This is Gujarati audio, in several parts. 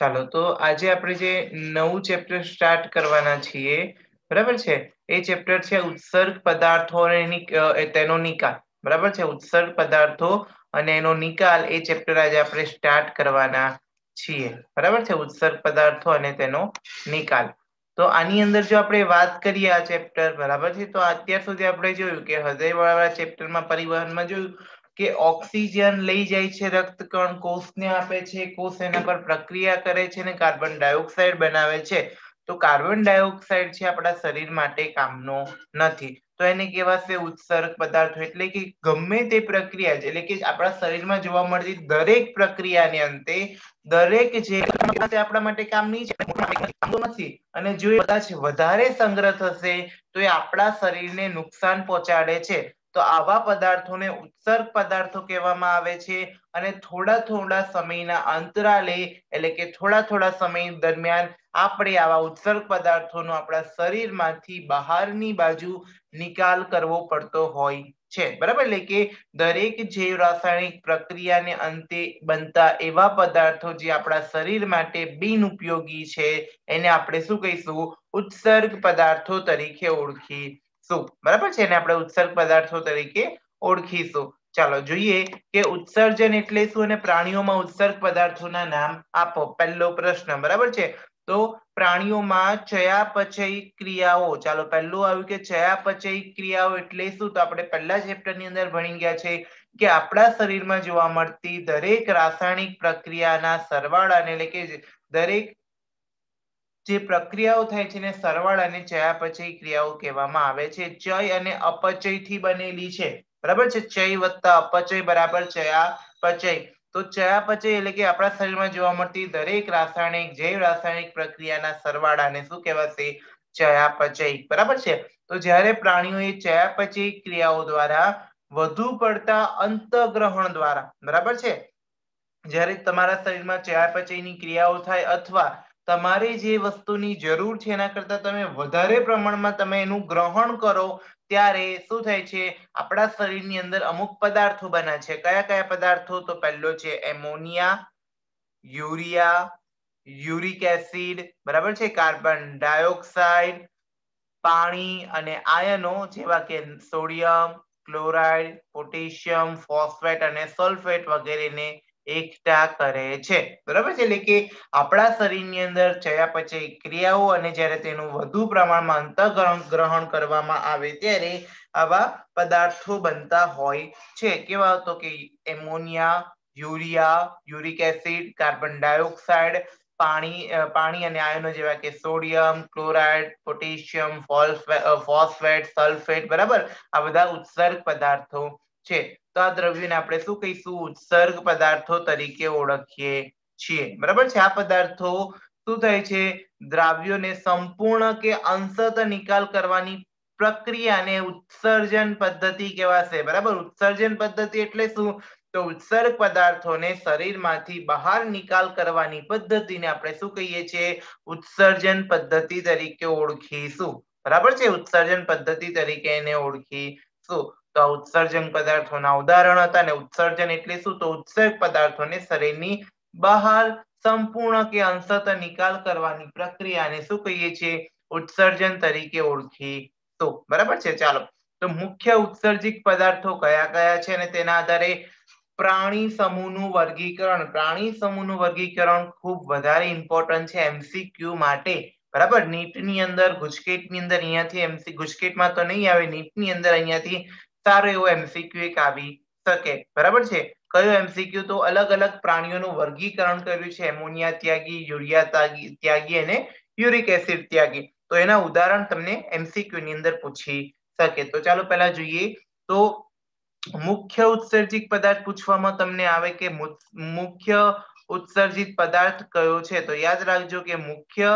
ચાલો તો આજે આપણે જે નવું ચેપ્ટર સ્ટાર્ટ કરવાના છીએ બરાબર છે એ ચેપ્ટર છે ઉત્સર્ગ પદાર્થો અને તેનો નિકાલ બરાબર છે ઉત્સર્ગ પદાર્થો અને એનો નિકાલ એ ચેપ્ટર આજે આપણે સ્ટાર્ટ કરવાના છીએ બરાબર છે ઉત્સર્ગ પદાર્થો અને તેનો નિકાલ તો આની અંદર જો આપણે વાત કરીએ આ ચેપ્ટર બરાબર છે તો અત્યાર સુધી આપણે જોયું કે હૃદયવાળા ચેપ્ટરમાં પરિવહનમાં જોયું કે ઓક્સિજન લઈ જાય છે રક્તકણ કોષને આપે છે કોષ એના પર પ્રક્રિયા કરે છે અને કાર્બન ડાયોક્સાઇડ બનાવે છે તો કાર્બન ડાયોક્સાઇડ છે આપણા શરીર માટે કામનો નથી તો એને કહેવાશે ઉત્સર્ગ પદાર્થો એટલે કે ગમે તે પ્રક્રિયા એટલે કે આપણા શરીરમાં જોવા મળતી દરેક પ્રક્રિયાની અંતે દરેક જે આપણા માટે કામની છે અને જો બધા છે વધારે સંગ્રહ થશે તો એ આપણા શરીરને નુકસાન પહોંચાડે છે તો આવા પદાર્થોને ઉત્સર્ગ પદાર્થો કહેવામાં આવે છે અને થોડા થોડા સમયના અંતરાલે એટલે કે થોડા થોડા સમય દરમિયાન આપણે આવા ઉત્સર્ગ પદાર્થોનો આપણા શરીરમાંથી બહારની બાજુ નિકાલ કરવો પડતો હોય છે બરાબર એટલે કે દરેક જૈવ રાસાયણિક પ્રક્રિયાને અંતે બનતા એવા પદાર્થો જે આપણા શરીર માટે બિન ઉપયોગી છે એને આપણે શું કહીશું ઉત્સર્ગ પદાર્થો તરીકે ઓળખી સૂપ બરાબર છે એને આપણે ઉત્સર્ગ પદાર્થો તરીકે ઓળખીશું ચાલો જોઈએ કે ઉત્સર્જન એટલે શું અને પ્રાણીઓમાં ઉત્સર્ગ પદાર્થોના નામ આપો પહેલો પ્રશ્ન બરાબર છે તો પ્રાણીઓમાં ચયાપચયી ક્રિયાઓ ચાલો પહેલું આવ્યું કે ચયાપચય ક્રિયાઓ એટલે શું તો આપણે પહેલા ચેપ્ટરની અંદર ભણી ગયા છે કે આપણા શરીરમાં જોવા મળતી દરેક રાસાયણિક પ્રક્રિયાના સરવાળાને એટલે કે દરેક જે પ્રક્રિયાઓ થાય છે એને સરવાળ અને ચયાપચય ક્રિયાઓ કહેવામાં આવે છે ચય અને અપચયથી બનેલી છે બરાબર છે ચય વત્તા અપચય બરાબર ચયાપચય તો ચયાપચય એટલે કે આપણા શરીરમાં જોવા મળતી દરેક રાસાયણિક જૈવ રાસાયણિક પ્રક્રિયાના સરવાળાને શું કહેવાશે ચયાપચય બરાબર છે તો જ્યારે પ્રાણીઓએ ચયાપચય ક્રિયાઓ દ્વારા વધુ પડતા અંતગ્રહણ દ્વારા બરાબર છે જ્યારે તમારા શરીરમાં ચયાપચયની ક્રિયાઓ થાય અથવા તમારે જે વસ્તુની જરૂર છે એના કરતાં તમે વધારે પ્રમાણમાં તમે એનું ગ્રહણ કરો ત્યારે શું થાય છે આપણા શરીરની અંદર અમુક પદાર્થો બને છે કયા કયા પદાર્થો તો પહેલો છે એમોનિયા યુરિયા યુરિક એસિડ બરાબર છે કાર્બન ડાયોક્સાઇડ પાણી અને આયનો જેવા કે સોડિયમ ક્લોરાઇડ પોટેશિયમ ફોસ્ફેટ અને સલ્ફેટ વગેરેને એકઠા કરે છે બરાબર છે એટલે કે આપણા શરીરની અંદર ચયાપચય ક્રિયાઓ અને જ્યારે તેનું વધુ પ્રમાણમાં અંતઃગ્રહણ ગ્રહણ કરવામાં આવે ત્યારે આવા પદાર્થો બનતા હોય છે કેવા તો કે ammonia urea uric acid carbon dioxide પાણી પાણી અને આયનો જેવા કે sodium chloride potassium phosphate sulphate બરાબર આ બધા ઉત્સર્ગ પદાર્થો છે તો આ દ્રવ્યને આપણે શું કહીશું ઉત્સર્ગ પદાર્થો તરીકે ઓળખીએ છીએ બરાબર છે આ પદાર્થો શું થાય છે દ્રાવ્યોને સંપૂર્ણ કે અંશત નિકાલ કરવાની પ્રક્રિયાને ઉત્સર્જન પદ્ધતિ કહેવાશે બરાબર ઉત્સર્જન પદ્ધતિ એટલે શું તો ઉત્સર્ગ પદાર્થોને શરીરમાંથી બહાર નિકાલ કરવાની પદ્ધતિને આપણે શું કહીએ છીએ ઉત્સર્જન પદ્ધતિ તરીકે ઓળખીશું બરાબર છે ઉત્સર્જન પદ્ધતિ તરીકે એને ઓળખીશું તો આ ઉત્સર્જન પદાર્થોના ઉદાહરણ હતા અને ઉત્સર્જન એટલે શું તો ઉત્સર્ગ પદાર્થોને શરીરની બહાર સંપૂર્ણ કે અંશત નિકાલ કરવાની પ્રક્રિયાને શું કહીએ છીએ ઉત્સર્જન તરીકે ઓળખી તો બરાબર છે ચાલો તો મુખ્ય ઉત્સર્જિત પદાર્થો કયા કયા છે અને તેના આધારે પ્રાણી સમૂહનું વર્ગીકરણ પ્રાણી સમૂહનું વર્ગીકરણ ખૂબ વધારે ઇમ્પોર્ટન્ટ છે એમસીક્યુ માટે બરાબર નીટની અંદર ગુજકેટની અંદર અહીંયાથી એમસી ગુજકેટમાં તો નહીં આવે નીટની અંદર અહીંયાથી સારું એવો એમસીક્યુ એક આવી શકે બરાબર છે કયો એમસીક્યુ તો અલગ અલગ પ્રાણીઓનું વર્ગીકરણ કર્યું છે એમોનિયા ત્યાગી યુરિયા ત્યાગી ત્યાગી અને યુરિક એસિડ ત્યાગી તો એના ઉદાહરણ તમને એમસીક્યુ ની અંદર પૂછી શકે તો ચાલો પહેલા જોઈએ તો મુખ્ય ઉત્સર્જિત પદાર્થ પૂછવામાં તમને આવે કે મુખ્ય ઉત્સર્જિત પદાર્થ કયો છે તો યાદ રાખજો કે મુખ્ય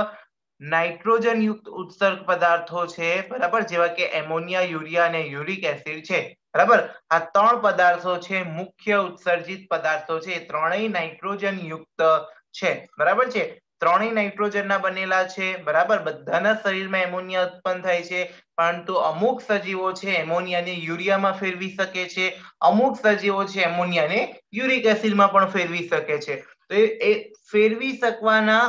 નાઇટ્રોજન યુક્ત ઉત્સર્ગ પદાર્થો છે બરાબર જેવા કે એમોનિયા યુરિયા અને યુરિક એસિડ છે બરાબર આ ત્રણ પદાર્થો છે મુખ્ય ઉત્સર્જિત પદાર્થો છે એ ત્રણેય નાઇટ્રોજન યુક્ત છે બરાબર છે ત્રણેય નાઇટ્રોજનના બનેલા છે બરાબર બધાના શરીરમાં એમોનિયા ઉત્પન્ન થાય છે પરંતુ અમુક સજીવો છે એમોનિયાને યુરિયામાં ફેરવી શકે છે અમુક સજીવો છે એમોનિયાને યુરિક એસિડમાં પણ ફેરવી શકે છે તો એ ફેરવી શકવાના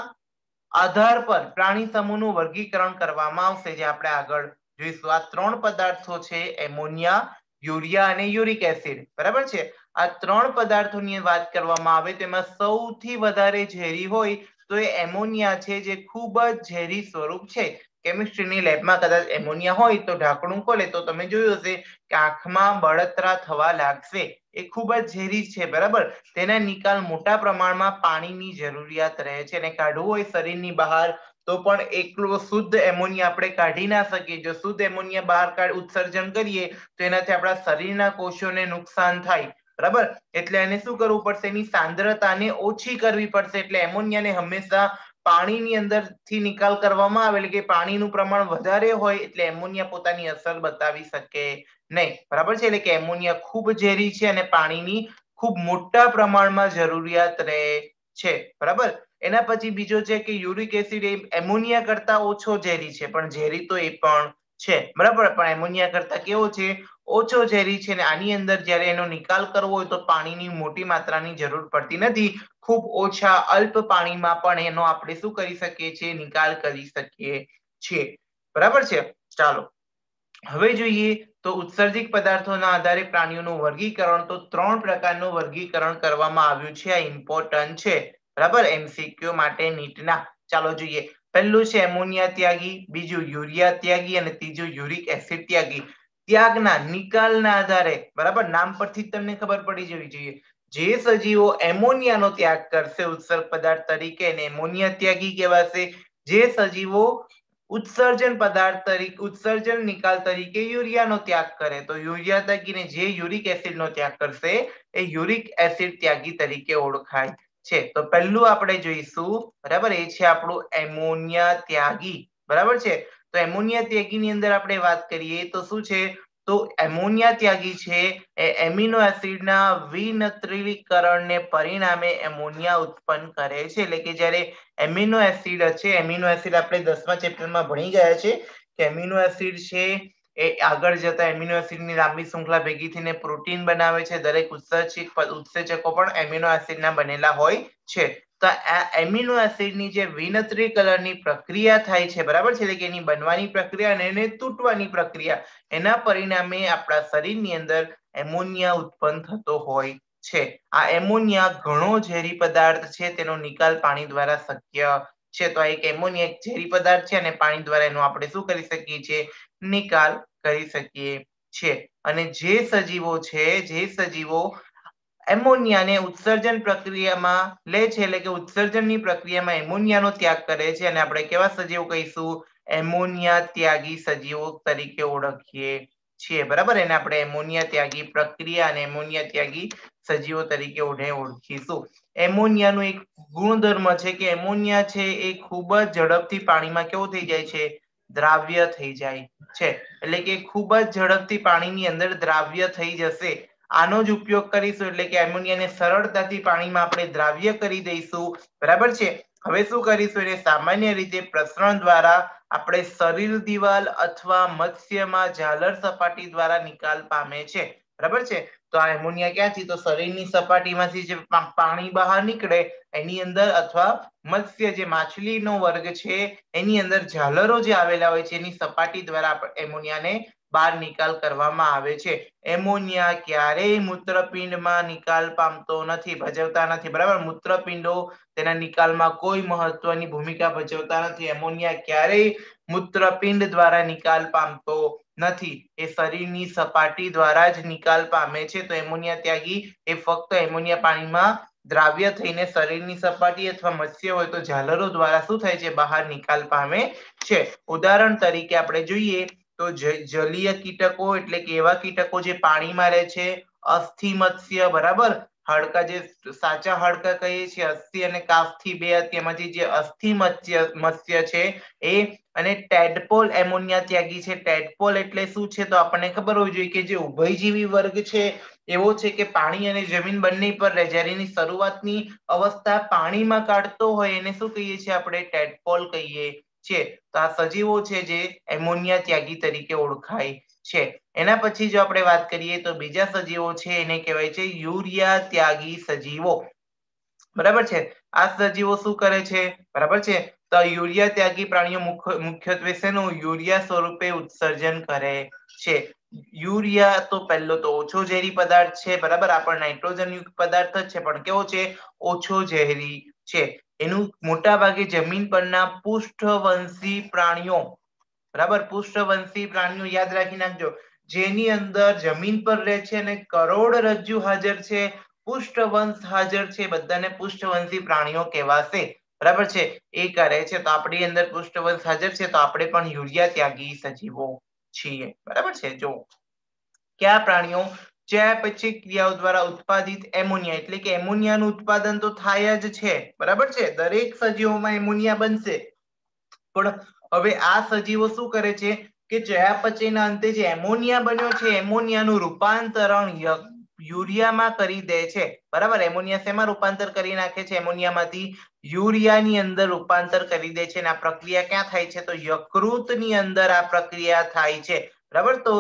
આધાર પર પ્રાણી સમૂહનું વર્ગીકરણ કરવામાં આવશે જે આપણે આગળ જોઈશું આ ત્રણ પદાર્થો છે એમોનિયા યુરિયા અને યુરિક એસિડ બરાબર છે આ ત્રણ પદાર્થોની વાત કરવામાં આવે તેમાં સૌથી વધારે ઝેરી હોય તો એ એમોનિયા છે જે ખૂબ જ ઝેરી સ્વરૂપ છે કેમિસ્ટ્રીની લેબમાં કદાચ એમોનિયા હોય તો ઢાંકણું ખોલે તો તમે જોયું હશે કે આંખમાં બળતરા થવા લાગશે એ ખૂબ જ ઝેરી છે બરાબર તેના નિકાલ મોટા પ્રમાણમાં પાણીની જરૂરિયાત રહે છે અને કાઢવું હોય શરીરની બહાર તો પણ એકલો શુદ્ધ એમોનિયા આપણે કાઢી ના શકીએ જો શુદ્ધ એમોનિયા બહાર કાઢ ઉત્સર્જન કરીએ તો એનાથી આપણા શરીરના કોષોને નુકસાન થાય બરાબર એટલે એને શું કરવું પડશે એની સાંદ્રતાને ઓછી કરવી પડશે એટલે એમોનિયાને હંમેશા પાણીની અંદરથી નિકાલ કરવામાં આવે એટલે કે પાણીનું પ્રમાણ વધારે હોય એટલે એમોનિયા પોતાની અસર બતાવી શકે નહીં બરાબર છે એટલે કે એમોનિયા ખૂબ ઝેરી છે અને પાણીની ખૂબ મોટા પ્રમાણમાં જરૂરિયાત રહે છે બરાબર એના પછી બીજો છે કે યુરિક એસિડ એ એમોનિયા કરતા ઓછો ઝેરી છે પણ ઝેરી તો એ પણ છે બરાબર પણ એમોનિયા કરતા કેવો છે ઓછો ઝેરી છે અને આની અંદર જ્યારે એનો નિકાલ કરવો હોય તો પાણીની મોટી માત્રાની જરૂર પડતી નથી ખૂબ ઓછા અલ્પ પાણીમાં પણ એનો આપણે શું કરી શકીએ છીએ નિકાલ કરી શકીએ છીએ બરાબર છે ચાલો હવે જોઈએ તો ઉત્સર્જિત પદાર્થોના આધારે પ્રાણીઓનું વર્ગીકરણ તો ત્રણ પ્રકારનું વર્ગીકરણ કરવામાં આવ્યું છે આ ઇમ્પોર્ટન્ટ છે બરાબર એમસીક્યુ માટે નીટના ચાલો જોઈએ પહેલું છે એમોનિયા ત્યાગી બીજું યુરિયા ત્યાગી અને ત્રીજું યુરિક એસિડ ત્યાગી ત્યાગના નિકાલના આધારે બરાબર નામ પરથી તમને ખબર પડી જવી જોઈએ જે સજીવો એમોનિયાનો ત્યાગ કરશે ઉત્સર્ગ પદાર્થ તરીકે એને એમોનિયા ત્યાગી કહેવાશે જે સજીવો ઉત્સર્જન પદાર્થ તરીકે ઉત્સર્જન નિકાલ તરીકે યુરિયાનો ત્યાગ કરે તો યુરિયા ત્યાગીને જે યુરિક એસિડનો ત્યાગ કરશે એ યુરિક એસિડ ત્યાગી તરીકે ઓળખાય છે તો પહેલું આપણે જોઈશું બરાબર એ છે આપણું એમોનિયા ત્યાગી બરાબર છે તો એમોનિયા ત્યાગીની અંદર આપણે વાત કરીએ તો શું છે તો એમોનિયા ત્યાગી છે એ એમિનો એસિડના વિનત્રીકરણને પરિણામે એમોનિયા ઉત્પન્ન કરે છે એટલે કે જ્યારે એમિનો એસિડ છે એમિનો એસિડ આપણે દસમા ચેપ્ટરમાં ભણી ગયા છે કે એમિનો એસિડ છે એ આગળ જતા એમિનો એસિડની લાંબી શૃંખલા ભેગી થઈને પ્રોટીન બનાવે છે દરેક ઉત્સર્જક ઉત્સેચકો પણ એમિનો એસિડના બનેલા હોય છે તો આ એમિનો એસિડની જે વિનત્રી કલરની પ્રક્રિયા થાય છે બરાબર છે એટલે કે એની બનવાની પ્રક્રિયા અને એને તૂટવાની પ્રક્રિયા એના પરિણામે આપણા શરીરની અંદર એમોનિયા ઉત્પન્ન થતો હોય છે આ એમોનિયા ઘણો ઝેરી પદાર્થ છે તેનો નિકાલ પાણી દ્વારા શક્ય છે તો આ એક એમોનિયા એક ઝેરી પદાર્થ છે અને પાણી દ્વારા એનો આપણે શું કરી શકીએ છીએ નિકાલ કરી શકીએ છીએ અને જે સજીવો છે જે સજીવો એમોનિયાને ઉત્સર્જન પ્રક્રિયામાં લે છે એટલે કે ઉત્સર્જનની પ્રક્રિયામાં એમોનિયાનો ત્યાગ કરે છે અને આપણે કેવા સજીવો કહીશું એમોનિયા ત્યાગી સજીવો તરીકે ઓળખીએ છીએ બરાબર એને આપણે એમોનિયા ત્યાગી પ્રક્રિયા અને એમોનિયા ત્યાગી સજીવો તરીકે ઓળખીશું એમોનિયાનો એક ગુણધર્મ છે કે એમોનિયા છે એ ખૂબ જ ઝડપથી પાણીમાં કેવો થઈ જાય છે દ્રાવ્ય થઈ જાય છે એટલે કે ખૂબ જ ઝડપથી પાણીની અંદર દ્રાવ્ય થઈ જશે આનો જ ઉપયોગ કરીશું એટલે કે એમોનિયાને સરળતાથી પાણીમાં આપણે દ્રાવ્ય કરી દઈશું બરાબર છે હવે શું કરીશું એને સામાન્ય રીતે પ્રસરણ દ્વારા આપણે શરીર દિવાલ અથવા મત્સ્યમાં ઝાલર સપાટી દ્વારા નિકાલ પામે છે બરાબર છે તો આ એમોનિયા ક્યાંથી તો શરીરની સપાટીમાંથી જે પાણી બહાર નીકળે એની અંદર અથવા મત્સ્ય જે માછલીનો વર્ગ છે એની અંદર ઝાલરો જે આવેલા હોય છે એની સપાટી દ્વારા એમોનિયાને બહાર નિકાલ કરવામાં આવે છે એમોનિયા ક્યારેય મૂત્રપિંડમાં નિકાલ પામતો નથી ભજવતા નથી બરાબર મૂત્રપિંડો તેના નિકાલમાં કોઈ મહત્વની ભૂમિકા ભજવતા નથી એમોનિયા ક્યારેય મૂત્રપિંડ દ્વારા નિકાલ પામતો નથી એ શરીરની સપાટી દ્વારા જ નિકાલ પામે છે તો એમોનિયા ત્યાગી એ ફક્ત એમોનિયા પાણીમાં દ્રાવ્ય થઈને શરીરની સપાટી અથવા મત્સ્ય હોય તો ઝાલરો દ્વારા શું થાય છે બહાર નિકાલ પામે છે ઉદાહરણ તરીકે આપણે જોઈએ તો જલીય કીટકો એટલે કે એવા કીટકો જે પાણીમાં રહે છે અસ્થિ મત્સ્ય બરાબર હાડકા જે સાચા હાડકા કહીએ છીએ અસ્થિ અને કાફથી બે હતી એમાંથી જે અસ્થિ મત્સ્ય છે એ અને ટેડપોલ એમોનિયા ત્યાગી છે ટેડપોલ એટલે શું છે તો આપણને ખબર હોવી જોઈએ કે જે ઉભયજીવી વર્ગ છે એવો છે કે પાણી અને જમીન બંને પર રહે જ્યારે એની શરૂઆતની અવસ્થા પાણીમાં કાઢતો હોય એને શું કહીએ છીએ આપણે ટેડપોલ કહીએ છીએ તો આ સજીવો છે જે એમોનિયા ત્યાગી તરીકે ઓળખાય છે એના પછી જો આપણે વાત કરીએ તો બીજા સજીવો છે એને કહેવાય છે યુરિયા ત્યાગી સજીવો બરાબર છે આ સજીવો શું કરે છે બરાબર છે તો યુરિયા ત્યાગી પ્રાણીઓ મુખ્યત્વે શેનું યુરિયા સ્વરૂપે ઉત્સર્જન કરે છે યુરિયા તો પહેલો તો ઓછો ઝેરી પદાર્થ છે બરાબર આપણ નાઇટ્રોજન યુક્ત પદાર્થ છે પણ કેવો છે ઓછો ઝેરી છે એનું મોટા ભાગે જમીન પરના પુષ્ઠવંશી પ્રાણીઓ બરાબર પુષ્પવંશી પ્રાણીઓ યાદ રાખી નાખજો જેની અંદર જમીન પર રહે છે અને કરોડરજ્જુ હાજર છે પુષ્પવંશ હાજર છે બધાને પુષ્પવંશી પ્રાણીઓ કહેવાશે બરાબર છે એ કરે છે તો આપણી અંદર પુષ્પવંશ હાજર છે તો આપણે પણ યુરિયા ત્યાગી સજીવો છીએ બરાબર છે જો કયા પ્રાણીઓ ચયાપચય ક્રિયાઓ દ્વારા ઉત્પાદિત એમોનિયા એટલે કે એમોનિયાનું ઉત્પાદન તો થાય જ છે બરાબર છે દરેક સજીવોમાં એમોનિયા બનશે પણ હવે આ સજીવો શું કરે છે કે ચયાપચયના અંતે જે એમોનિયા બન્યો છે એમોનિયાનું રૂપાંતરણ યુરિયામાં કરી દે છે બરાબર એમોનિયા શેમાં રૂપાંતર કરી નાખે છે એમોનિયામાંથી યુરિયાની અંદર રૂપાંતર કરી દે છે અને આ પ્રક્રિયા ક્યાં થાય છે તો યકૃતની અંદર આ પ્રક્રિયા થાય છે બરાબર તો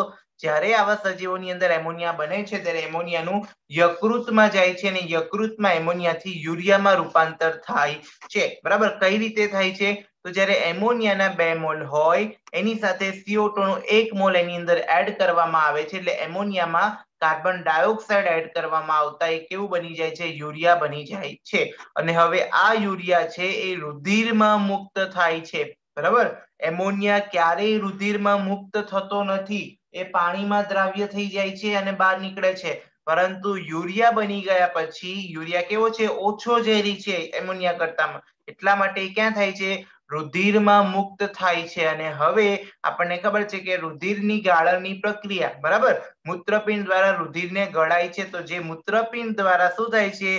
જ્યારે આવા સજીવોની અંદર એમોનિયા બને છે ત્યારે એમોનિયાનું યકૃતમાં જાય છે અને યકૃતમાં એમોનિયાથી યુરિયામાં રૂપાંતર થાય છે બરાબર કઈ રીતે થાય છે તો જ્યારે એમોનિયાના બે મોલ હોય એની સાથે CO2 નો એક મોલ એની અંદર એડ કરવામાં આવે છે એટલે એમોનિયામાં કાર્બન ડાયોક્સાઇડ એડ કરવામાં આવતા એ કેવું બની જાય છે યુરિયા બની જાય છે અને હવે આ યુરિયા છે એ રુધિરમાં મુક્ત થાય છે બરાબર એમોનિયા ક્યારેય રુધિરમાં મુક્ત થતો નથી એ પાણીમાં દ્રાવ્ય થઈ જાય છે અને બહાર નીકળે છે પરંતુ યુરિયા બની ગયા પછી યુરિયા કેવો છે ઓછો ઝેરી છે એમોનિયા કરતા એટલા માટે ક્યાં થાય છે રુધિરમાં મુક્ત થાય છે અને હવે આપણને ખબર છે કે રુધિરની ગાળણની પ્રક્રિયા બરાબર મૂત્રપિંડ દ્વારા રુધિરને ગળાય છે તો જે મૂત્રપિંડ દ્વારા શું થાય છે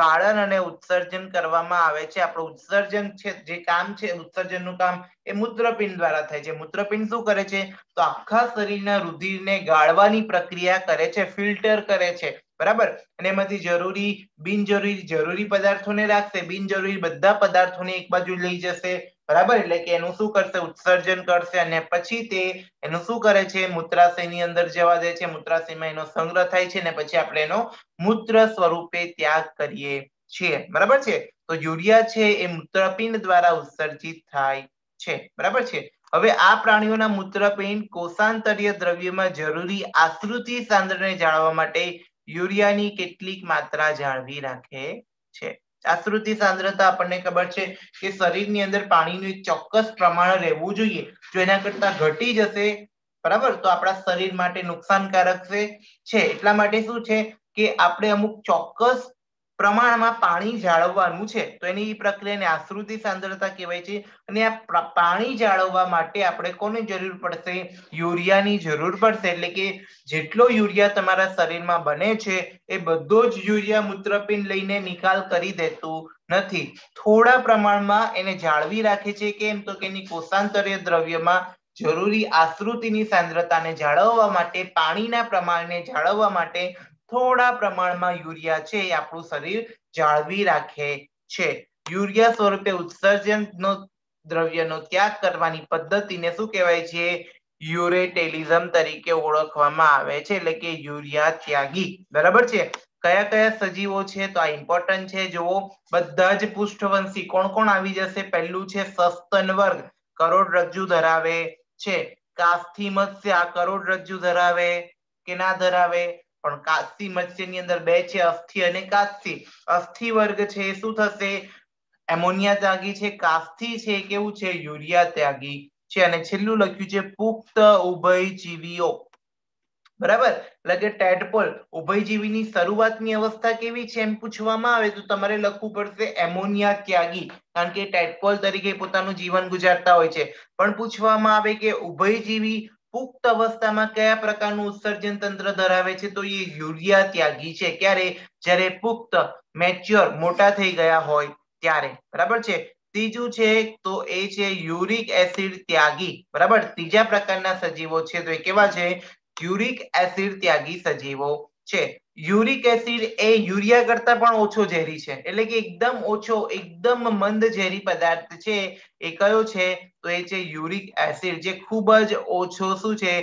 ગાળણ અને ઉત્સર્જન કરવામાં આવે છે આપણું ઉત્સર્જન છે જે કામ છે ઉત્સર્જનનું કામ એ મૂત્રપિંડ દ્વારા થાય છે મૂત્રપિંડ શું કરે છે તો આખા શરીરના રુધિરને ગાળવાની પ્રક્રિયા કરે છે ફિલ્ટર કરે છે બરાબર અને એમાંથી જરૂરી બિનજરૂરી જરૂરી પદાર્થોને રાખશે બિનજરૂરી બધા પદાર્થોને એક બાજુ લઈ જશે બરાબર એટલે કે એનું શું કરશે ઉત્સર્જન કરશે અને પછી તે એનું શું કરે છે મૂત્રાશયની અંદર જવા દે છે મૂત્રાશયમાં એનો સંગ્રહ થાય છે ને પછી આપણે એનો મૂત્ર સ્વરૂપે ત્યાગ કરીએ છીએ બરાબર છે તો યુરિયા છે એ મૂત્રપિંડ દ્વારા ઉત્સર્જિત થાય છે બરાબર છે હવે આ પ્રાણીઓના મૂત્રપિંડ કોષાંતરીય દ્રવ્યમાં જરૂરી આશ્રુતિ સાંદ્રને જાળવવા માટે યુરિયાની કેટલીક માત્રા જાળવી રાખે છે આકૃતિ સાંદ્રતા આપણને ખબર છે કે શરીરની અંદર પાણીનું એક ચોક્કસ પ્રમાણ રહેવું જોઈએ જો એના કરતા ઘટી જશે બરાબર તો આપણા શરીર માટે નુકસાનકારક છે એટલા માટે શું છે કે આપણે અમુક ચોક્કસ પ્રમાણમાં પાણી જાળવવાનું છે તો એની પ્રક્રિયાને આશ્રુતિ સાંદ્રતા કહેવાય છે અને આ પાણી જાળવવા માટે આપણે કોની જરૂર પડશે યુરિયાની જરૂર પડશે એટલે કે જેટલો યુરિયા તમારા શરીરમાં બને છે એ બધો જ યુરિયા મૂત્રપિંડ લઈને નિકાલ કરી દેતું નથી થોડા પ્રમાણમાં એને જાળવી રાખે છે કેમ તો કે એની કોષાંતરીય દ્રવ્યમાં જરૂરી આશ્રુતિની સાંદ્રતાને જાળવવા માટે પાણીના પ્રમાણને જાળવવા માટે થોડા પ્રમાણમાં યુરિયા છે એ આપણું શરીર જાળવી રાખે છે યુરિયા સ્વરૂપે ઉત્સર્જન દ્રવ્યનો ત્યાગ કરવાની પદ્ધતિને શું કહેવાય છે યુરેટેલિઝમ તરીકે ઓળખવામાં આવે છે એટલે કે યુરિયા ત્યાગી બરાબર છે કયા કયા સજીવો છે તો આ ઇમ્પોર્ટન્ટ છે જુઓ બધા જ પુષ્ઠવંશી કોણ કોણ આવી જશે પહેલું છે સસ્તન વર્ગ કરોડરજ્જુ ધરાવે છે કાસ્થિમત્સ્ય કરોડરજ્જુ ધરાવે કે ના ધરાવે પણ કાસ્તી મત્સ્યની અંદર બે છે અસ્થિ અને કાસ્તી અસ્થિ વર્ગ છે શું થશે એમોનિયા ત્યાગી છે કાસ્થી છે કેવું છે યુરિયા ત્યાગી છે અને છેલ્લું લખ્યું છે પુખ્ત ઉભયજીવીઓ બરાબર એટલે કે ટેડપોલ ઉભયજીવીની શરૂઆતની અવસ્થા કેવી છે એમ પૂછવામાં આવે તો તમારે લખવું પડશે એમોનિયા ત્યાગી કારણ કે ટેડપોલ તરીકે પોતાનું જીવન ગુજારતા હોય છે પણ પૂછવામાં આવે કે ઉભયજીવી પુખ્ત અવસ્થામાં કયા પ્રકારનું ઉત્સર્જન તંત્ર ધરાવે છે તો એ યુરિયા ત્યાગી છે ક્યારે જ્યારે પુખ્ત મેચ્યોર મોટા થઈ ગયા હોય ત્યારે બરાબર છે ત્રીજું છે તો એ છે યુરિક એસિડ ત્યાગી બરાબર ત્રીજા પ્રકારના સજીવો છે તો એ કેવા છે યુરિક એસિડ ત્યાગી સજીવો છે યુરિક એસિડ એ યુરિયા કરતા પણ ઓછો ઝેરી છે એટલે કે એકદમ ઓછો એકદમ મંદ ઝેરી પદાર્થ છે એ કયો છે તો એ છે યુરિક એસિડ જે ખૂબ જ ઓછો શું છે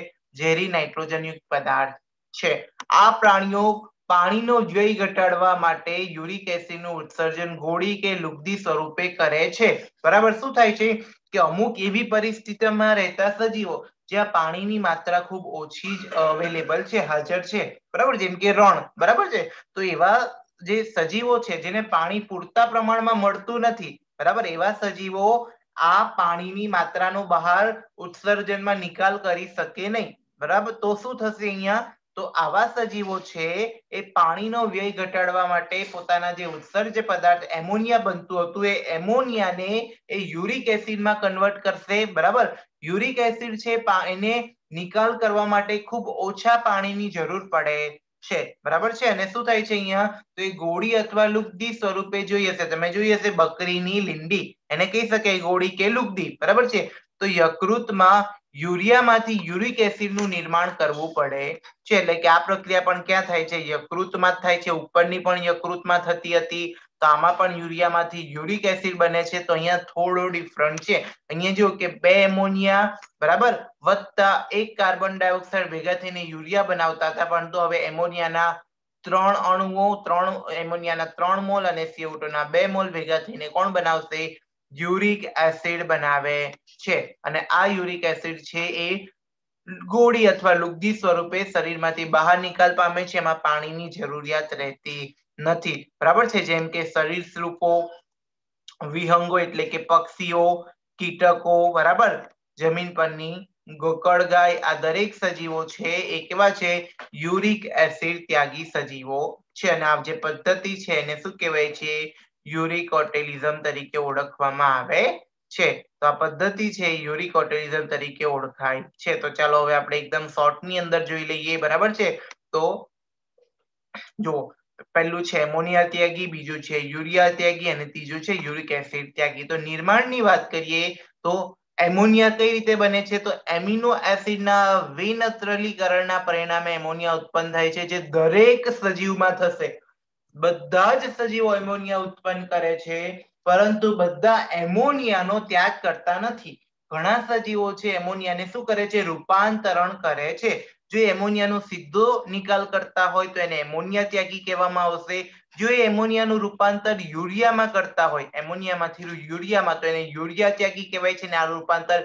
ઝેરી નાઇટ્રોજન યુક્ત પદાર્થ છે આ પ્રાણીઓ પાણીનો વ્યય ઘટાડવા માટે યુરિક એસિડનું ઉત્સર્જન ગોળી કે લુગ્ધી સ્વરૂપે કરે છે બરાબર શું થાય છે કે અમુક એવી પરિસ્થિતિમાં રહેતા સજીવો જ્યાં પાણીની માત્રા ખૂબ ઓછી જ અવેલેબલ છે હાજર છે બરાબર જેમ કે રણ બરાબર છે તો એવા જે સજીવો છે જેને પાણી પૂરતા પ્રમાણમાં મળતું નથી બરાબર એવા સજીવો આ પાણીની માત્રાનો બહાર ઉત્સર્જનમાં નિકાલ કરી શકે નહીં બરાબર તો શું થશે અહીંયા તો આવા સજીવો છે એ પાણીનો વ્યય ઘટાડવા માટે પોતાના જે ઉત્સર્જ પદાર્થ એમોનિયા બનતું હતું એ એમોનિયાને એ યુરિક એસિડમાં કન્વર્ટ કરશે બરાબર યુરિક એસિડ છે એને નિકાલ કરવા માટે ખૂબ ઓછા પાણીની જરૂર પડે છે બરાબર છે અને શું થાય છે અહીંયા તો એ ગોળી અથવા લુગદી સ્વરૂપે જોઈ હશે તમે જોઈ હશે બકરીની લીંડી એને કહી શકાય ગોળી કે લુગદી બરાબર છે તો યકૃતમાં યુરિયામાંથી યુરિક એસિડનું નિર્માણ કરવું પડે છે એટલે કે આ પ્રક્રિયા પણ ક્યાં થાય છે યકૃતમાં થાય છે ઉપરની પણ યકૃતમાં થતી હતી તો આમાં પણ યુરિયામાંથી યુરિક એસિડ બને છે તો અહીંયા થોડો ડિફરન્ટ છે અહીંયા જો કે બે એમોનિયા બરાબર વત્તા એક કાર્બન ડાયોક્સાઇડ ભેગા થઈને યુરિયા બનાવતા હતા પણ તો હવે એમોનિયાના ત્રણ અણુઓ ત્રણ એમોનિયાના ત્રણ મોલ અને સીઓટોના બે મોલ ભેગા થઈને કોણ બનાવશે યુરિક એસિડ બનાવે છે અને આ યુરિક એસિડ છે એ ગોળી અથવા લુગદી સ્વરૂપે શરીરમાંથી બહાર નિકાલ પામે છે એમાં પાણીની જરૂરિયાત રહેતી નથી બરાબર છે જેમ કે સરીસૃપો વિહંગો એટલે કે પક્ષીઓ કીટકો બરાબર જમીન પરની ગોકળ ગાય આ દરેક સજીવો છે એ કેવા છે યુરિક એસિડ ત્યાગી સજીવો છે અને આ જે પદ્ધતિ છે એને શું કહેવાય છે યુરિકોટેલિઝમ તરીકે ઓળખવામાં આવે છે તો આ પદ્ધતિ છે યુરિકોટેલિઝમ તરીકે ઓળખાય છે તો ચાલો હવે આપણે એકદમ ની અંદર જોઈ લઈએ બરાબર છે તો જુઓ પહેલું છે એમોનિયા ત્યાગી બીજું છે યુરિયા ત્યાગી અને ત્રીજું છે યુરિક એસિડ ત્યાગી તો નિર્માણની વાત કરીએ તો એમોનિયા કઈ રીતે બને છે તો એમિનો એસિડના વિનત્રલીકરણના પરિણામે એમોનિયા ઉત્પન્ન થાય છે જે દરેક સજીવમાં થશે બધા જ સજીવો એમોનિયા ઉત્પન્ન કરે છે પરંતુ બધા એમોનિયાનો ત્યાગ કરતા નથી ઘણા સજીવો છે એમોનિયાને શું કરે છે રૂપાંતરણ કરે છે જો એમોનિયાનો સીધો નિકાલ કરતા હોય તો એને એમોનિયા ત્યાગી કહેવામાં આવશે જો એ એમોનિયાનું રૂપાંતર યુરિયામાં કરતા હોય એમોનિયામાંથી યુરિયામાં તો એને યુરિયા ત્યાગી કહેવાય છે ને આ રૂપાંતર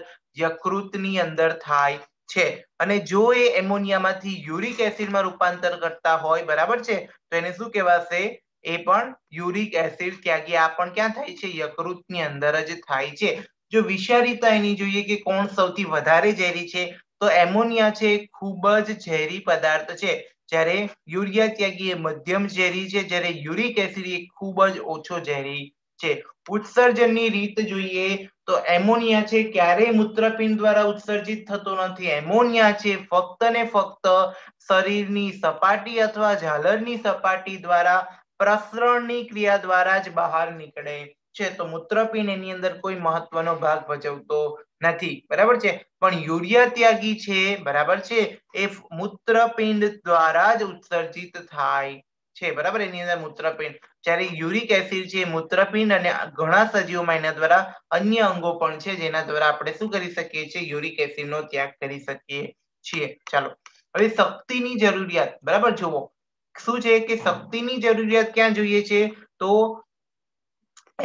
યકૃતની અંદર થાય છે અને જો એ એમોનિયામાંથી યુરિક એસિડમાં રૂપાંતર કરતા હોય બરાબર છે તો એને શું કહેવાશે એ પણ યુરિક એસિડ ત્યાં ગયા આ પણ ક્યાં થાય છે યકૃતની અંદર જ થાય છે જો વિષારીતા એની જોઈએ કે કોણ સૌથી વધારે ઝેરી છે તો એમોનિયા છે ખૂબ જ ઝેરી પદાર્થ છે જ્યારે યુરિયા ત્યાગી એ મધ્યમ ઝેરી છે જ્યારે યુરિક એસિડ એ ખૂબ જ ઓછો ઝેરી છે ઉત્સર્જનની રીત જોઈએ તો એમોનિયા છે ક્યારેય મૂત્રપિંડ દ્વારા ઉત્સર્જિત થતો નથી એમોનિયા છે ફક્ત ને ફક્ત શરીરની સપાટી અથવા ઝાલરની સપાટી દ્વારા પ્રસરણની ક્રિયા દ્વારા જ બહાર નીકળે છે તો મૂત્રપિંડ એની અંદર કોઈ મહત્વનો ભાગ ભજવતો નથી બરાબર છે પણ યુરિયા ત્યાગી છે બરાબર છે એ મૂત્રપિંડ દ્વારા જ ઉત્સર્જિત થાય છે બરાબર એની અંદર મૂત્રપિંડ જ્યારે યુરિક એસિડ છે મૂત્રપિંડ અને ઘણા સજીવોમાં એના દ્વારા અન્ય અંગો પણ છે જેના દ્વારા આપણે શું કરી શકીએ છીએ યુરિક એસિડ નો ત્યાગ કરી શકીએ છીએ ચાલો હવે શક્તિની જરૂરિયાત બરાબર જુઓ શું છે કે શક્તિની જરૂરિયાત ક્યાં જોઈએ છે તો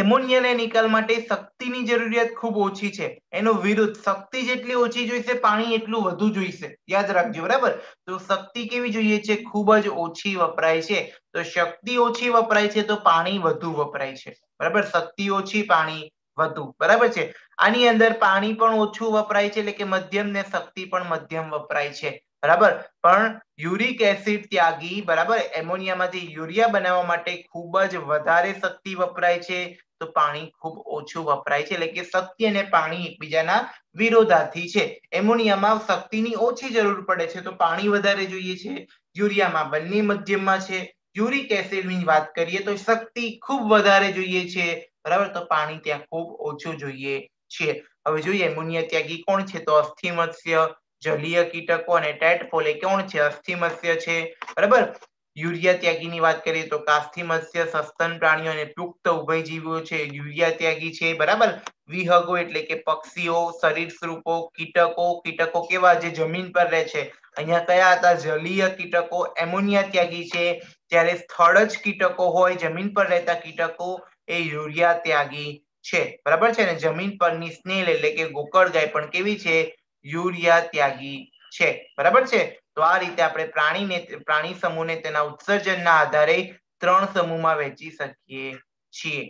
એમોનિયલ નિકાલ માટે શક્તિની જરૂરિયાત ખૂબ ઓછી છે એનો વિરુદ્ધ શક્તિ જેટલી ઓછી જોઈશે પાણી એટલું વધુ જોઈશે યાદ રાખજો બરાબર તો શક્તિ કેવી જોઈએ છે ખૂબ જ ઓછી વપરાય છે તો શક્તિ ઓછી વપરાય છે તો પાણી વધુ વપરાય છે બરાબર શક્તિ ઓછી પાણી વધુ બરાબર છે આની અંદર પાણી પણ ઓછું વપરાય છે એટલે કે મધ્યમ ને શક્તિ પણ મધ્યમ વપરાય છે બરાબર પણ યુરિક એસિડ ત્યાગી બરાબર એમોનિયામાંથી યુરિયા બનાવવા માટે ખૂબ જ વધારે શક્તિ વપરાય છે તો પાણી ખૂબ ઓછું વપરાય છે એટલે કે શક્તિ અને પાણી એકબીજાના વિરોધાર્થી છે એમોનિયામાં શક્તિની ઓછી જરૂર પડે છે તો પાણી વધારે જોઈએ છે યુરિયામાં બંને મધ્યમમાં છે યુરિક એસિડની વાત કરીએ તો શક્તિ ખૂબ વધારે જોઈએ છે બરાબર તો પાણી ત્યાં ખૂબ ઓછું જોઈએ છે હવે જોઈએ એમોનિયા ત્યાગી કોણ છે તો અસ્થિમત્સ્ય જલીય કીટકો અને ટેટફોલ એ કોણ છે અસ્થિમત્સ્ય છે બરાબર યુરિયા ત્યાગીની વાત કરીએ તો કાસ્થિમત્સ્ય સસ્તન પ્રાણીઓ અને પુખ્ત ઉભયજીવીઓ છે યુરિયા ત્યાગી છે બરાબર વિહગો એટલે કે પક્ષીઓ સરીસૃપો કીટકો કીટકો કેવા જે જમીન પર રહે છે અહીંયા કયા હતા જલીય કીટકો એમોનિયા ત્યાગી છે જ્યારે સ્થળ જ કીટકો હોય જમીન પર રહેતા કીટકો એ યુરિયા ત્યાગી છે બરાબર છે ને જમીન પરની સ્નેલ એટલે કે ગોકળ ગાય પણ કેવી છે યુરિયા ત્યાગી છે બરાબર છે તો આ રીતે આપણે પ્રાણીને પ્રાણી સમૂહને તેના ઉત્સર્જનના આધારે ત્રણ સમૂહમાં વહેંચી શકીએ છીએ